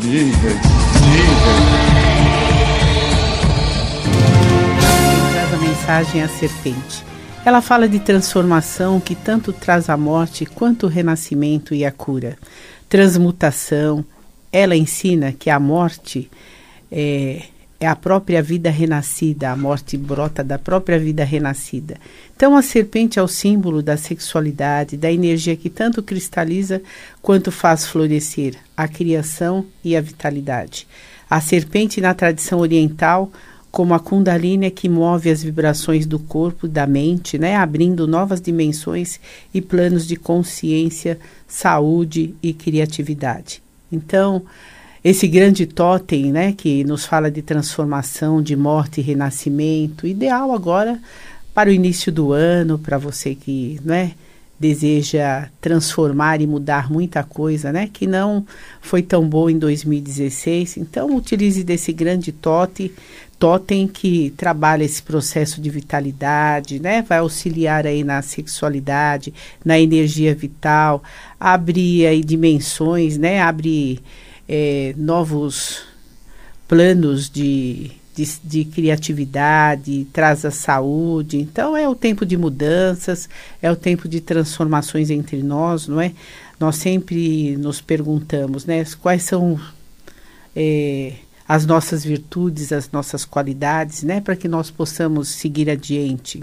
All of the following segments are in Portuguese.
Diga, diga. Traz a mensagem à serpente. Ela fala de transformação que tanto traz a morte quanto o renascimento e a cura. Transmutação. Ela ensina que a morte é, é a própria vida renascida, a morte brota da própria vida renascida. Então a serpente é o símbolo da sexualidade, da energia que tanto cristaliza quanto faz florescer a criação e a vitalidade. A serpente na tradição oriental, como a Kundalini é que move as vibrações do corpo, da mente, né, abrindo novas dimensões e planos de consciência, saúde e criatividade. Então, esse grande totem, né, que nos fala de transformação, de morte e renascimento, ideal agora para o início do ano, para você que, né, deseja transformar e mudar muita coisa, né, que não foi tão boa em 2016. Então utilize desse grande tote, totem que trabalha esse processo de vitalidade, né? Vai auxiliar aí na sexualidade, na energia vital, abre aí dimensões, né? Abre é, novos planos de, de, de, criatividade, traz a saúde. Então, é o tempo de mudanças, é o tempo de transformações entre nós, não é? Nós sempre nos perguntamos, né? Quais são é, as nossas virtudes, as nossas qualidades, né? Para que nós possamos seguir adiante,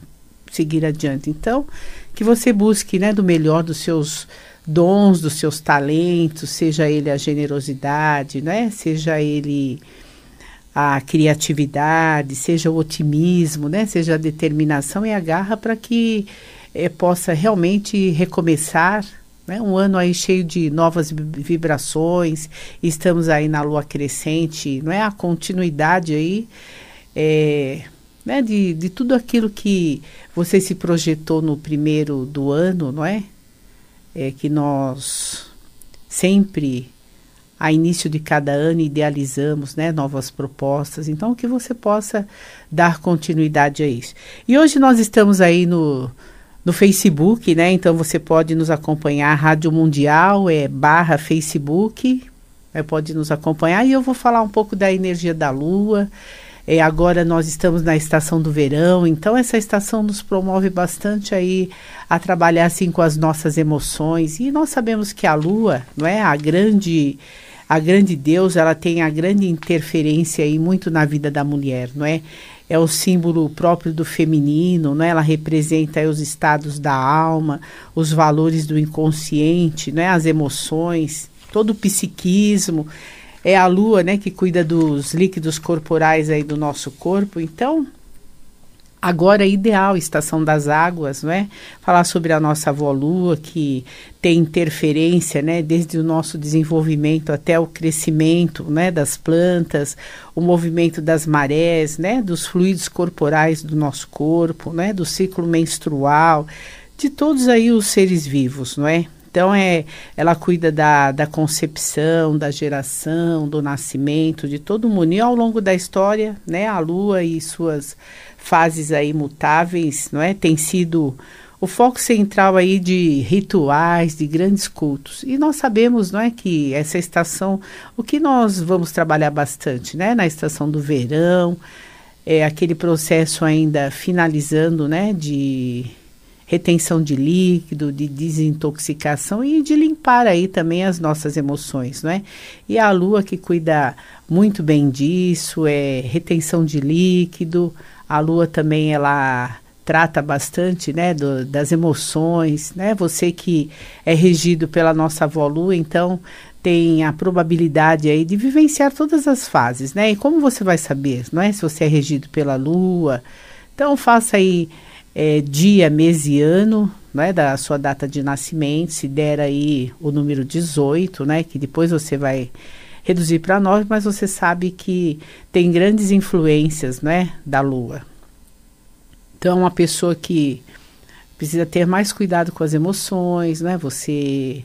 seguir adiante. Então, que você busque, né, do melhor dos seus dons, dos seus talentos, seja ele a generosidade, né? seja ele a criatividade, seja o otimismo, né? seja a determinação e a garra para que é, possa realmente recomeçar. Né? Um ano aí cheio de novas vibrações, estamos aí na lua crescente, não é a continuidade aí é, né? de, de tudo aquilo que você se projetou no primeiro do ano, não é? é, que nós sempre a início de cada ano idealizamos né, novas propostas. Então, que você possa dar continuidade a isso. E hoje nós estamos aí no, no Facebook, né? Então você pode nos acompanhar, Rádio Mundial é barra Facebook, é, pode nos acompanhar. E eu vou falar um pouco da energia da Lua é, agora nós estamos na estação do verão, então essa estação nos promove bastante aí a trabalhar assim com as nossas emoções. E nós sabemos que a Lua, não é, a grande a grande Deus, ela tem a grande interferência aí muito na vida da mulher, não é? É o símbolo próprio do feminino, não é? Ela representa os estados da alma, os valores do inconsciente, não é? As emoções, todo o psiquismo é a lua, né, que cuida dos líquidos corporais aí do nosso corpo. Então, agora é ideal, estação das águas, não é? Falar sobre a nossa avó lua que tem interferência, né, desde o nosso desenvolvimento até o crescimento, né, das plantas, o movimento das marés, né, dos fluidos corporais do nosso corpo, né, do ciclo menstrual, de todos aí os seres vivos, não é? Então, é, ela cuida da, da concepção, da geração, do nascimento, de todo mundo. E ao longo da história, né, a Lua e suas fases aí mutáveis, não é? Tem sido o foco central aí de rituais, de grandes cultos. E nós sabemos, não é, que essa estação, o que nós vamos trabalhar bastante, né, na estação do verão, é aquele processo ainda finalizando, né, de retenção de líquido, de desintoxicação e de limpar aí também as nossas emoções, não é? E a lua que cuida muito bem disso, é retenção de líquido. A lua também ela trata bastante, né, do, das emoções, né? Você que é regido pela nossa avó lua, então tem a probabilidade aí de vivenciar todas as fases, né? E como você vai saber, não é? Se você é regido pela lua. Então faça aí é, dia, mês e ano né, da sua data de nascimento, se der aí o número 18, né, que depois você vai reduzir para 9, mas você sabe que tem grandes influências né, da Lua. Então, é uma pessoa que precisa ter mais cuidado com as emoções, né? Você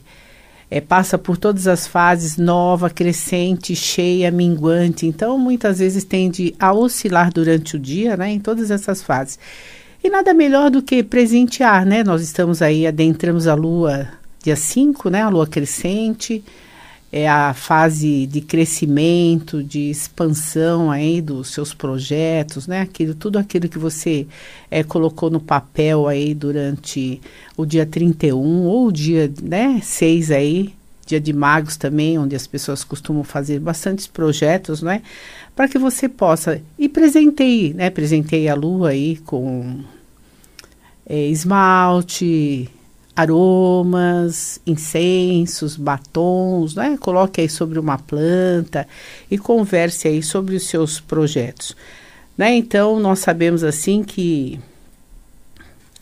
é, passa por todas as fases nova, crescente, cheia, minguante. Então, muitas vezes tende a oscilar durante o dia, né? Em todas essas fases. E nada melhor do que presentear, né? Nós estamos aí, adentramos a lua dia 5, né? A lua crescente, é a fase de crescimento, de expansão aí dos seus projetos, né? Aquilo, tudo aquilo que você é, colocou no papel aí durante o dia 31 ou o dia, né, 6 aí, dia de magos também, onde as pessoas costumam fazer bastantes projetos, né? para que você possa. E presentei, né? Presentei a lua aí com é, esmalte, aromas, incensos, batons, né? Coloque aí sobre uma planta e converse aí sobre os seus projetos. Né? Então, nós sabemos assim que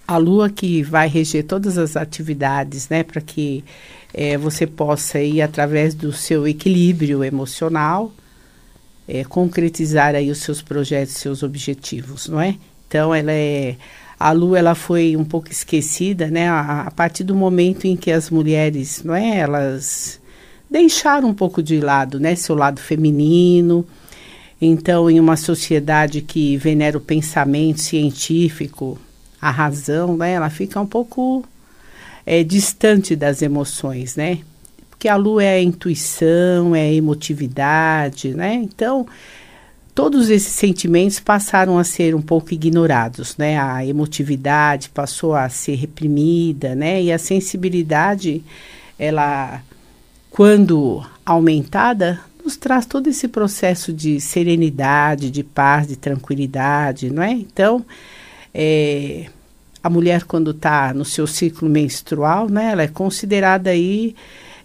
a lua que vai reger todas as atividades, né, para que é, você possa ir através do seu equilíbrio emocional, é, concretizar aí os seus projetos, seus objetivos, não é? Então, ela é a Lua, ela foi um pouco esquecida, né? A, a, partir do momento em que as mulheres, não é, elas deixaram um pouco de lado, né, seu lado feminino. Então, em uma sociedade que venera o pensamento científico, a razão, né, ela fica um pouco é, distante das emoções, né? porque a lua é a intuição, é a emotividade, né? Então, todos esses sentimentos passaram a ser um pouco ignorados, né? A emotividade passou a ser reprimida, né? E a sensibilidade, ela, quando aumentada, nos traz todo esse processo de serenidade, de paz, de tranquilidade, não é? Então, é, a mulher quando está no seu ciclo menstrual, né? Ela é considerada aí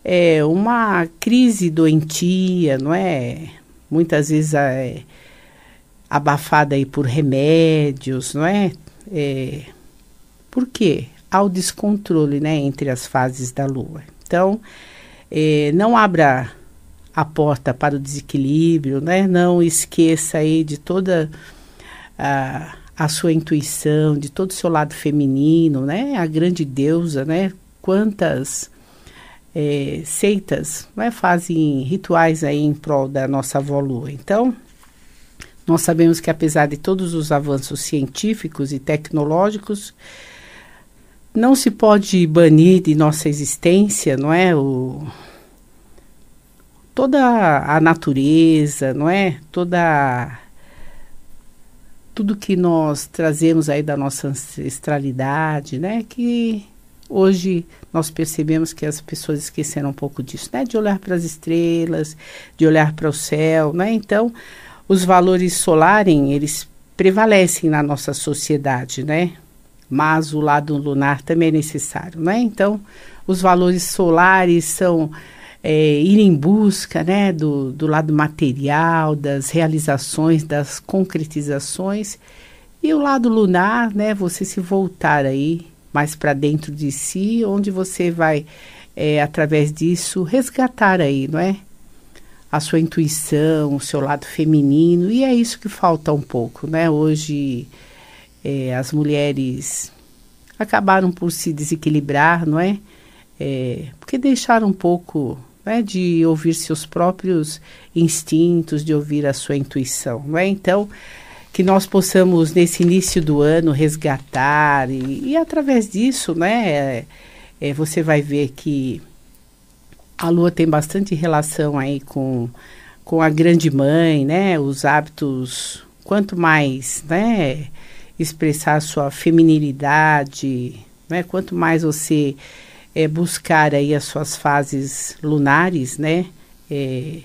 é, uma crise doentia, não é? Muitas vezes é, abafada aí por remédios, não é? é? Por quê? Há o descontrole, né, entre as fases da lua. Então, é, não abra a porta para o desequilíbrio, né? Não esqueça aí de toda a, a sua intuição, de todo o seu lado feminino, né? A grande deusa, né? Quantas é, seitas né, fazem rituais aí em prol da nossa avó Lua. Então, nós sabemos que apesar de todos os avanços científicos e tecnológicos, não se pode banir de nossa existência, não é? O, toda a natureza, não é? Toda tudo que nós trazemos aí da nossa ancestralidade, né? Que Hoje nós percebemos que as pessoas esqueceram um pouco disso, né? De olhar para as estrelas, de olhar para o céu, né? Então, os valores solares, eles prevalecem na nossa sociedade, né? Mas o lado lunar também é necessário, né? Então, os valores solares são é, ir em busca né, do, do lado material, das realizações, das concretizações. E o lado lunar, né? Você se voltar aí mais para dentro de si, onde você vai, é, através disso, resgatar aí, não é? A sua intuição, o seu lado feminino, e é isso que falta um pouco, né? Hoje, é, as mulheres acabaram por se desequilibrar, não é? é porque deixaram um pouco né, de ouvir seus próprios instintos, de ouvir a sua intuição, não é? Então, que nós possamos, nesse início do ano, resgatar e, e através disso, né, é, é, você vai ver que a lua tem bastante relação aí com, com a grande mãe, né, os hábitos, quanto mais, né, expressar sua feminilidade, né, quanto mais você é, buscar aí as suas fases lunares, né, é,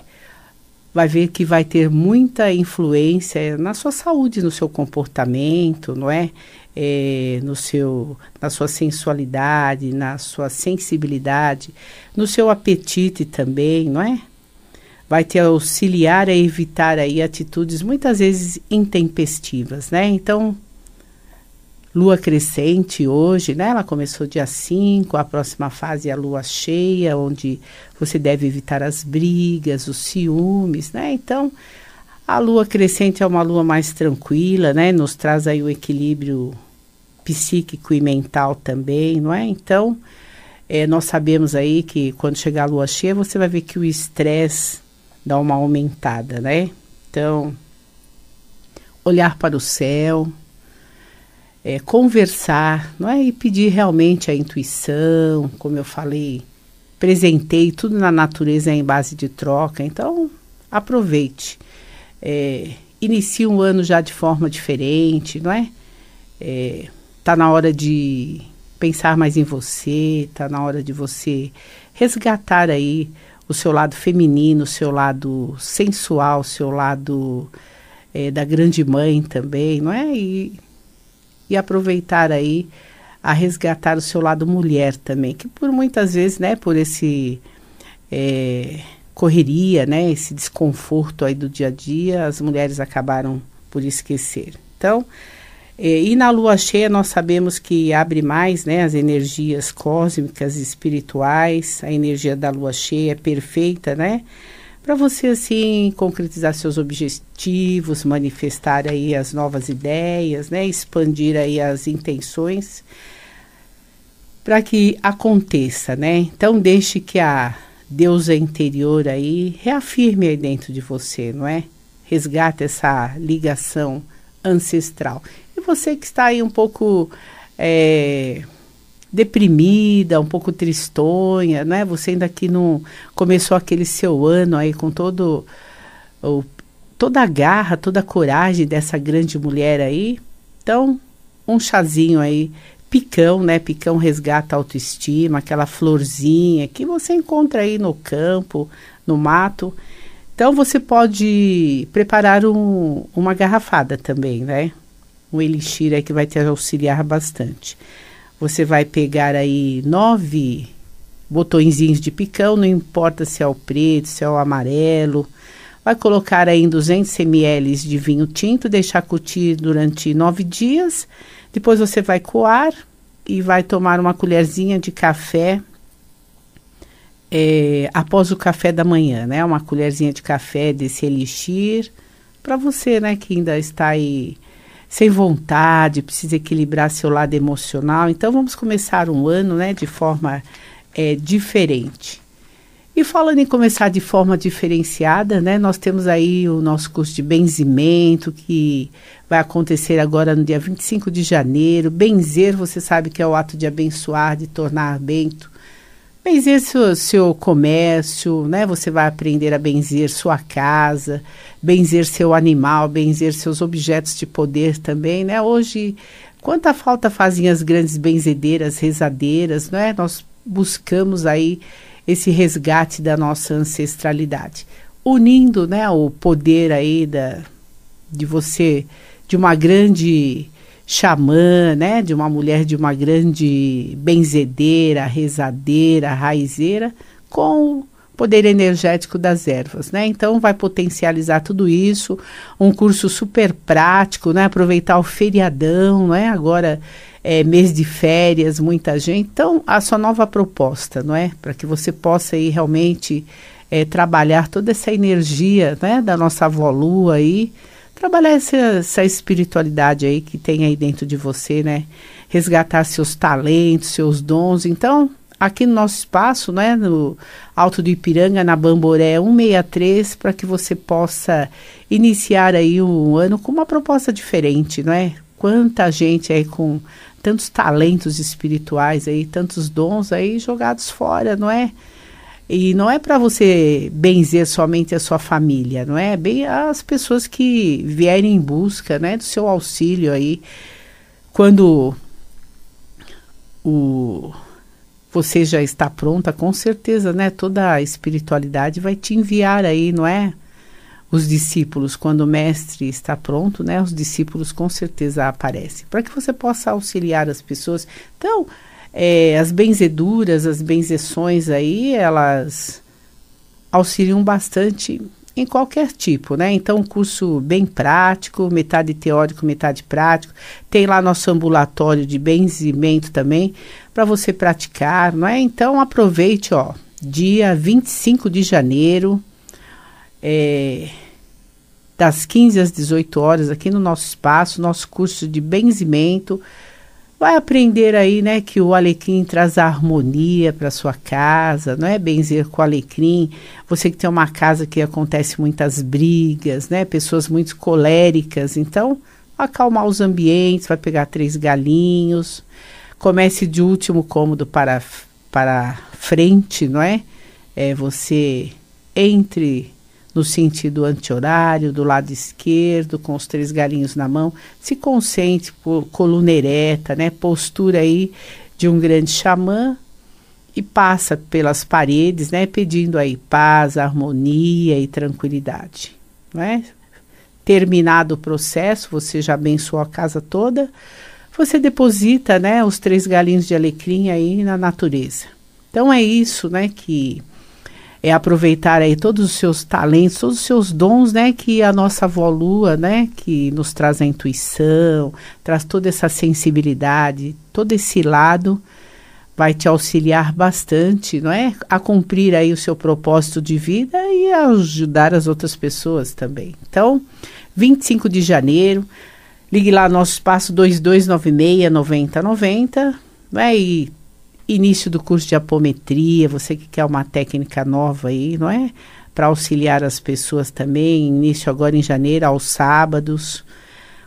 vai ver que vai ter muita influência na sua saúde, no seu comportamento, não é? é? no seu, na sua sensualidade, na sua sensibilidade, no seu apetite também, não é? Vai te auxiliar a evitar aí atitudes muitas vezes intempestivas, né? Então, lua crescente hoje, né? Ela começou dia 5, a próxima fase é a lua cheia, onde você deve evitar as brigas, os ciúmes, né? Então, a lua crescente é uma lua mais tranquila, né? Nos traz aí o equilíbrio psíquico e mental também, não é? Então, é, nós sabemos aí que quando chegar a lua cheia, você vai ver que o estresse dá uma aumentada, né? Então, olhar para o céu, é, conversar, não é? E pedir realmente a intuição, como eu falei, presentei tudo na natureza é em base de troca. Então, aproveite. É, inicie um ano já de forma diferente, não é? é tá na hora de pensar mais em você, tá na hora de você resgatar aí o seu lado feminino, o seu lado sensual, o seu lado é, da grande mãe também, não é? E e aproveitar aí a resgatar o seu lado mulher também, que por muitas vezes, né, por esse é, correria, né, esse desconforto aí do dia a dia, as mulheres acabaram por esquecer. Então, é, e na lua cheia nós sabemos que abre mais, né, as energias cósmicas espirituais, a energia da lua cheia é perfeita, né, para você assim concretizar seus objetivos, manifestar aí as novas ideias, né, expandir aí as intenções para que aconteça, né? Então deixe que a deusa interior aí reafirme aí dentro de você, não é? Resgate essa ligação ancestral. E você que está aí um pouco é, deprimida, um pouco tristonha, né? Você ainda aqui não começou aquele seu ano aí com todo o, toda a garra, toda a coragem dessa grande mulher aí. Então, um chazinho aí picão, né? Picão resgata a autoestima, aquela florzinha que você encontra aí no campo, no mato. Então você pode preparar um, uma garrafada também, né? Um elixir aí que vai te auxiliar bastante. Você vai pegar aí nove botõezinhos de picão, não importa se é o preto, se é o amarelo. Vai colocar aí em 200 ml de vinho tinto, deixar curtir durante nove dias. Depois você vai coar e vai tomar uma colherzinha de café é, após o café da manhã, né? Uma colherzinha de café desse elixir para você, né, que ainda está aí sem vontade, precisa equilibrar seu lado emocional. Então vamos começar um ano né, de forma é, diferente. E falando em começar de forma diferenciada, né, nós temos aí o nosso curso de benzimento, que vai acontecer agora no dia 25 de janeiro. Benzer, você sabe que é o ato de abençoar, de tornar bento benzer seu, seu comércio, né? Você vai aprender a benzer sua casa, benzer seu animal, benzer seus objetos de poder também, né? Hoje, quanta falta fazem as grandes benzedeiras, rezadeiras, né? Nós buscamos aí esse resgate da nossa ancestralidade, unindo, né, o poder aí da de você de uma grande xamã, né? De uma mulher de uma grande benzedeira, rezadeira, raizeira, com o poder energético das ervas, né? Então vai potencializar tudo isso, um curso super prático, né? Aproveitar o feriadão, né? Agora é mês de férias, muita gente. Então a sua nova proposta, não é? Para que você possa aí realmente é, trabalhar toda essa energia, né? Da nossa avó lua aí trabalhar essa, essa espiritualidade aí que tem aí dentro de você, né? Resgatar seus talentos, seus dons. Então, aqui no nosso espaço, né, no Alto do Ipiranga, na Bamboré 163, para que você possa iniciar aí um ano com uma proposta diferente, não é? Quanta gente aí com tantos talentos espirituais aí, tantos dons aí jogados fora, não é? E não é para você benzer somente a sua família, não é? Bem as pessoas que vierem em busca, né, do seu auxílio aí. Quando o você já está pronta, com certeza, né? Toda a espiritualidade vai te enviar aí, não é? Os discípulos, quando o mestre está pronto, né? Os discípulos com certeza aparecem, para que você possa auxiliar as pessoas. Então, é, as benzeduras, as benzeções aí, elas auxiliam bastante em qualquer tipo, né? Então, curso bem prático, metade teórico, metade prático. Tem lá nosso ambulatório de benzimento também, para você praticar, não é? Então, aproveite, ó, dia 25 de janeiro, é, das 15 às 18 horas, aqui no nosso espaço, nosso curso de benzimento vai aprender aí, né, que o alecrim traz a harmonia para sua casa, não é benzer com o alecrim. Você que tem uma casa que acontece muitas brigas, né, pessoas muito coléricas, então acalmar os ambientes, vai pegar três galinhos. Comece de último cômodo para para frente, não é? É você entre no sentido anti-horário, do lado esquerdo, com os três galinhos na mão. Se consente, por coluna ereta, né? Postura aí de um grande xamã e passa pelas paredes, né? Pedindo aí paz, harmonia e tranquilidade, né? Terminado o processo, você já abençoou a casa toda, você deposita, né, os três galinhos de alecrim aí na natureza. Então é isso, né, que é aproveitar aí todos os seus talentos, todos os seus dons, né, que a nossa avó Lua, né, que nos traz a intuição, traz toda essa sensibilidade, todo esse lado vai te auxiliar bastante, não é? A cumprir aí o seu propósito de vida e a ajudar as outras pessoas também. Então, 25 de janeiro, ligue lá no nosso espaço 2296 9090, né? E início do curso de apometria, você que quer uma técnica nova aí, não é? Para auxiliar as pessoas também, início agora em janeiro, aos sábados.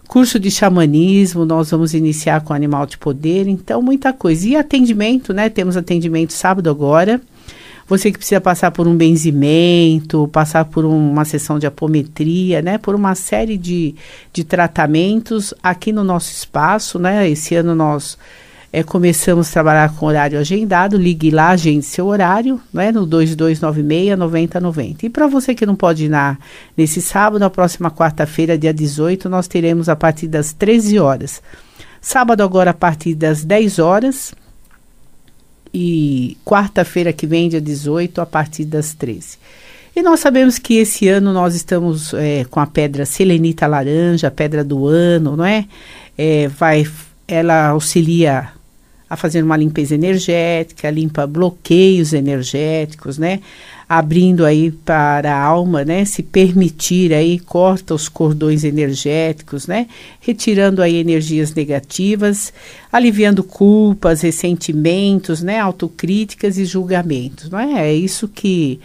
Curso de xamanismo, nós vamos iniciar com animal de poder, então muita coisa. E atendimento, né? Temos atendimento sábado agora. Você que precisa passar por um benzimento, passar por uma sessão de apometria, né? Por uma série de, de tratamentos aqui no nosso espaço, né? Esse ano nós é, começamos a trabalhar com horário agendado, ligue lá, agende seu horário, né, no 2296-9090. E para você que não pode ir na, nesse sábado, na próxima quarta-feira, dia 18, nós teremos a partir das 13 horas. Sábado agora a partir das 10 horas e quarta-feira que vem, dia 18, a partir das 13. E nós sabemos que esse ano nós estamos é, com a pedra selenita laranja, a pedra do ano, não é? é vai, ela auxilia a fazer uma limpeza energética, limpa bloqueios energéticos, né? Abrindo aí para a alma, né? Se permitir aí, corta os cordões energéticos, né? Retirando aí energias negativas, aliviando culpas, ressentimentos, né? Autocríticas e julgamentos, não é? É isso que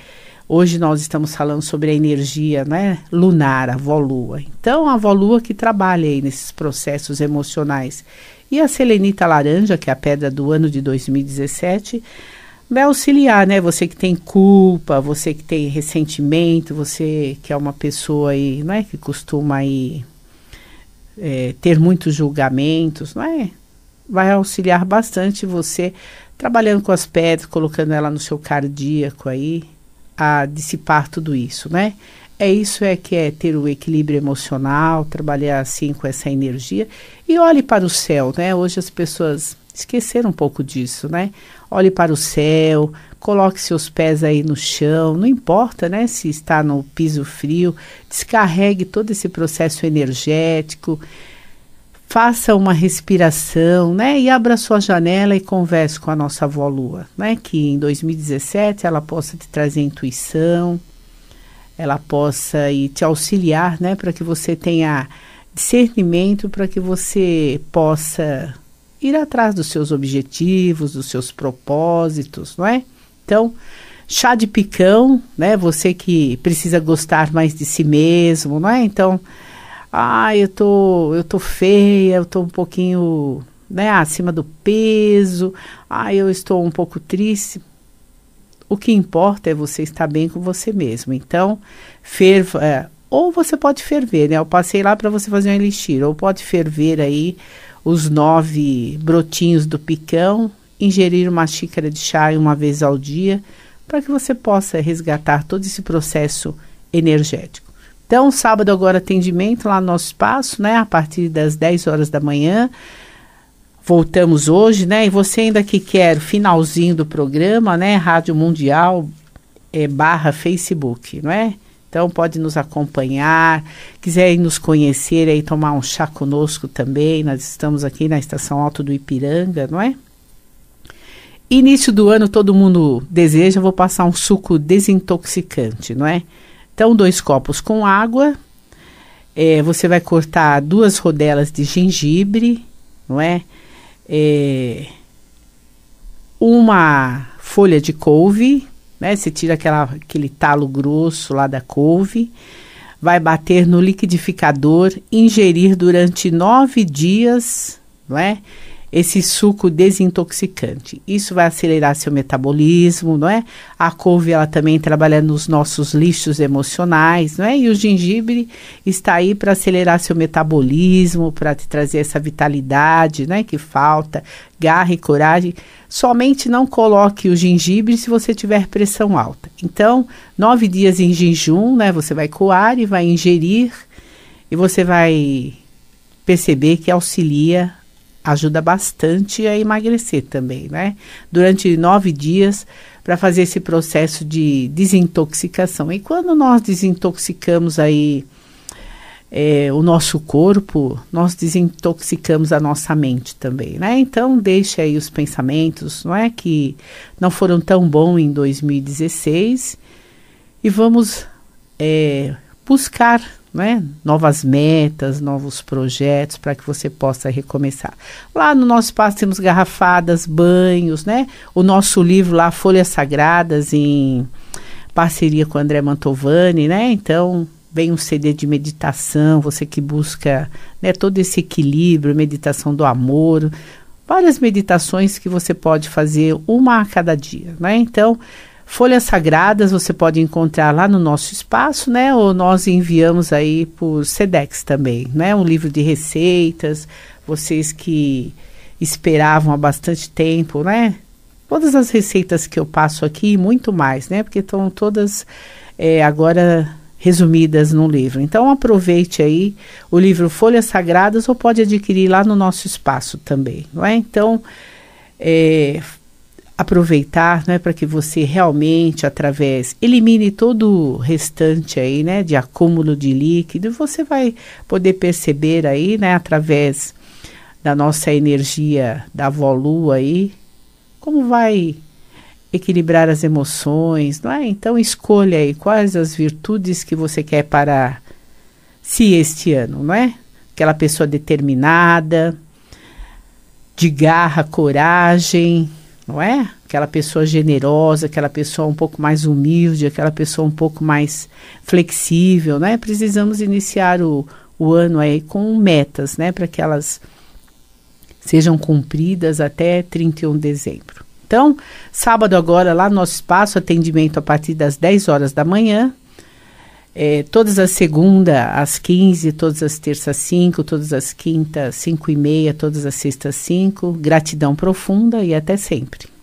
Hoje nós estamos falando sobre a energia né, lunar, a volua. Então, a volua que trabalha aí nesses processos emocionais e a selenita laranja, que é a pedra do ano de 2017, vai auxiliar, né? Você que tem culpa, você que tem ressentimento, você que é uma pessoa aí, não é? Que costuma aí é, ter muitos julgamentos, não é? Vai auxiliar bastante você trabalhando com as pedras, colocando ela no seu cardíaco aí, a dissipar tudo isso, né? É isso é que é ter o equilíbrio emocional, trabalhar assim com essa energia e olhe para o céu, né? Hoje as pessoas esqueceram um pouco disso, né? Olhe para o céu, coloque seus pés aí no chão, não importa, né, se está no piso frio, descarregue todo esse processo energético faça uma respiração, né? E abra sua janela e converse com a nossa avó Lua, né? Que em 2017 ela possa te trazer intuição, ela possa aí te auxiliar, né, para que você tenha discernimento, para que você possa ir atrás dos seus objetivos, dos seus propósitos, não é? Então, chá de picão, né? Você que precisa gostar mais de si mesmo, não é? Então, ah, eu tô, eu tô feia, eu tô um pouquinho, né, acima do peso. Ah, eu estou um pouco triste. O que importa é você estar bem com você mesmo. Então, ferva. É, ou você pode ferver, né? Eu passei lá para você fazer um elixir. Ou pode ferver aí os nove brotinhos do picão, ingerir uma xícara de chá uma vez ao dia, para que você possa resgatar todo esse processo energético. Então, sábado agora atendimento lá no nosso espaço, né? A partir das 10 horas da manhã voltamos hoje, né? E você ainda que quer finalzinho do programa, né? Rádio Mundial é, barra Facebook, não é? Então pode nos acompanhar, quiser nos conhecer aí, tomar um chá conosco também. Nós estamos aqui na Estação Alto do Ipiranga, não é? Início do ano todo mundo deseja, vou passar um suco desintoxicante, não é? Então dois copos com água, é, você vai cortar duas rodelas de gengibre, não é? é, uma folha de couve, né? Você tira aquela, aquele talo grosso lá da couve, vai bater no liquidificador, ingerir durante nove dias, não é? esse suco desintoxicante. Isso vai acelerar seu metabolismo, não é? A couve ela também trabalha nos nossos lixos emocionais, não é? E o gengibre está aí para acelerar seu metabolismo, para te trazer essa vitalidade, né, que falta, garra e coragem. Somente não coloque o gengibre se você tiver pressão alta. Então, nove dias em jejum, né? Você vai coar e vai ingerir e você vai perceber que auxilia ajuda bastante a emagrecer também, né? Durante nove dias para fazer esse processo de desintoxicação. E quando nós desintoxicamos aí é, o nosso corpo, nós desintoxicamos a nossa mente também, né? Então deixe aí os pensamentos, não é que não foram tão bons em 2016 e vamos é, buscar né, novas metas, novos projetos para que você possa recomeçar. Lá no nosso espaço temos garrafadas, banhos, né? O nosso livro lá, Folhas Sagradas, em parceria com o André Mantovani, né? Então vem um CD de meditação, você que busca né, todo esse equilíbrio, meditação do amor, várias meditações que você pode fazer uma a cada dia, né? Então Folhas sagradas você pode encontrar lá no nosso espaço, né? Ou nós enviamos aí por Sedex também, né? Um livro de receitas, vocês que esperavam há bastante tempo, né? Todas as receitas que eu passo aqui e muito mais, né? Porque estão todas é, agora resumidas no livro. Então aproveite aí o livro Folhas Sagradas ou pode adquirir lá no nosso espaço também, não é? Então é, aproveitar, né, para que você realmente através elimine todo o restante aí, né, de acúmulo de líquido, você vai poder perceber aí, né, através da nossa energia da volu lua aí, como vai equilibrar as emoções, não é? Então escolha aí quais as virtudes que você quer para se este ano, não é? Aquela pessoa determinada, de garra, coragem, não é? Aquela pessoa generosa, aquela pessoa um pouco mais humilde, aquela pessoa um pouco mais flexível, né? Precisamos iniciar o, o ano aí com metas, né? Para que elas sejam cumpridas até 31 de dezembro. Então, sábado agora, lá no nosso espaço, atendimento a partir das 10 horas da manhã, é, todas as segundas às 15, todas as terças às 5, todas as quintas às 5 e meia, todas as sextas às 5. Gratidão profunda e até sempre.